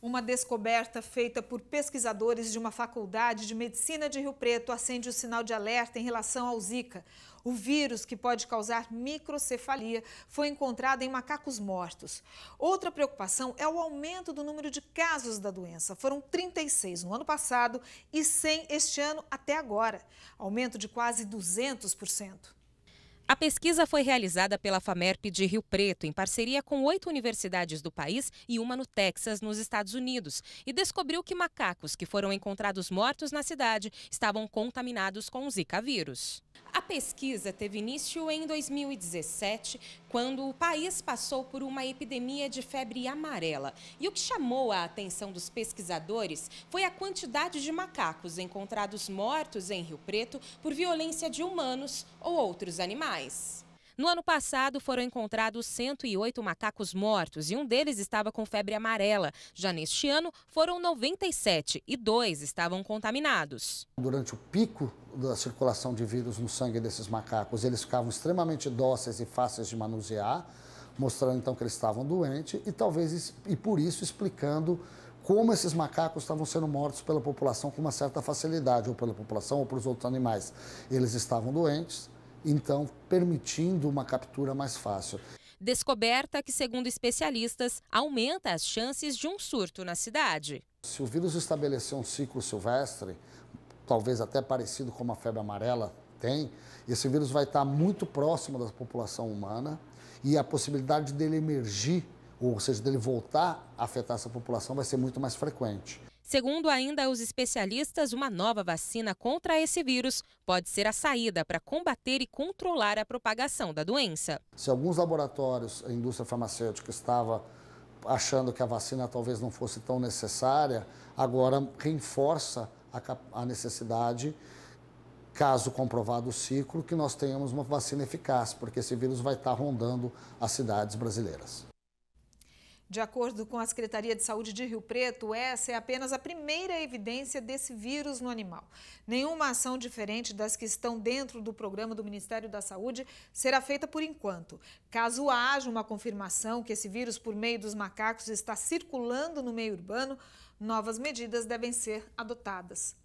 Uma descoberta feita por pesquisadores de uma faculdade de medicina de Rio Preto acende o sinal de alerta em relação ao Zika. O vírus que pode causar microcefalia foi encontrado em macacos mortos. Outra preocupação é o aumento do número de casos da doença. Foram 36 no ano passado e 100 este ano até agora, aumento de quase 200%. A pesquisa foi realizada pela FAMERP de Rio Preto, em parceria com oito universidades do país e uma no Texas, nos Estados Unidos, e descobriu que macacos que foram encontrados mortos na cidade estavam contaminados com o Zika vírus pesquisa teve início em 2017, quando o país passou por uma epidemia de febre amarela. E o que chamou a atenção dos pesquisadores foi a quantidade de macacos encontrados mortos em Rio Preto por violência de humanos ou outros animais. No ano passado, foram encontrados 108 macacos mortos e um deles estava com febre amarela. Já neste ano, foram 97 e dois estavam contaminados. Durante o pico da circulação de vírus no sangue desses macacos, eles ficavam extremamente dóceis e fáceis de manusear, mostrando então que eles estavam doentes e talvez e por isso explicando como esses macacos estavam sendo mortos pela população com uma certa facilidade, ou pela população ou para os outros animais. Eles estavam doentes, então permitindo uma captura mais fácil. Descoberta que, segundo especialistas, aumenta as chances de um surto na cidade. Se o vírus estabelecer um ciclo silvestre, talvez até parecido com a febre amarela tem, esse vírus vai estar muito próximo da população humana e a possibilidade dele emergir, ou seja, dele voltar a afetar essa população, vai ser muito mais frequente. Segundo ainda os especialistas, uma nova vacina contra esse vírus pode ser a saída para combater e controlar a propagação da doença. Se alguns laboratórios, a indústria farmacêutica estava achando que a vacina talvez não fosse tão necessária, agora reforça a, a necessidade caso comprovado o ciclo, que nós tenhamos uma vacina eficaz, porque esse vírus vai estar rondando as cidades brasileiras. De acordo com a Secretaria de Saúde de Rio Preto, essa é apenas a primeira evidência desse vírus no animal. Nenhuma ação diferente das que estão dentro do programa do Ministério da Saúde será feita por enquanto. Caso haja uma confirmação que esse vírus, por meio dos macacos, está circulando no meio urbano, novas medidas devem ser adotadas.